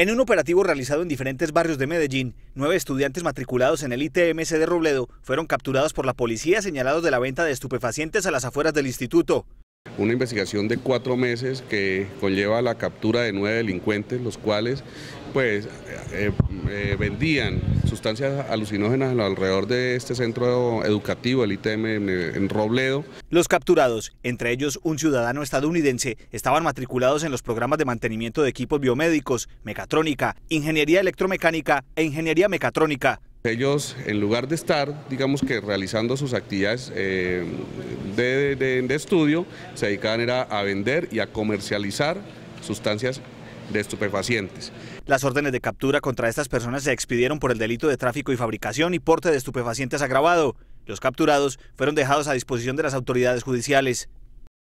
En un operativo realizado en diferentes barrios de Medellín, nueve estudiantes matriculados en el ITMC de Robledo fueron capturados por la policía señalados de la venta de estupefacientes a las afueras del instituto. Una investigación de cuatro meses que conlleva la captura de nueve delincuentes, los cuales pues eh, eh, vendían sustancias alucinógenas alrededor de este centro educativo, el ITM en Robledo. Los capturados, entre ellos un ciudadano estadounidense, estaban matriculados en los programas de mantenimiento de equipos biomédicos, mecatrónica, ingeniería electromecánica e ingeniería mecatrónica. Ellos, en lugar de estar, digamos que realizando sus actividades eh, de, estudio, se dedicaban era a vender y a comercializar sustancias de estupefacientes. Las órdenes de captura contra estas personas se expidieron por el delito de tráfico y fabricación y porte de estupefacientes agravado. Los capturados fueron dejados a disposición de las autoridades judiciales.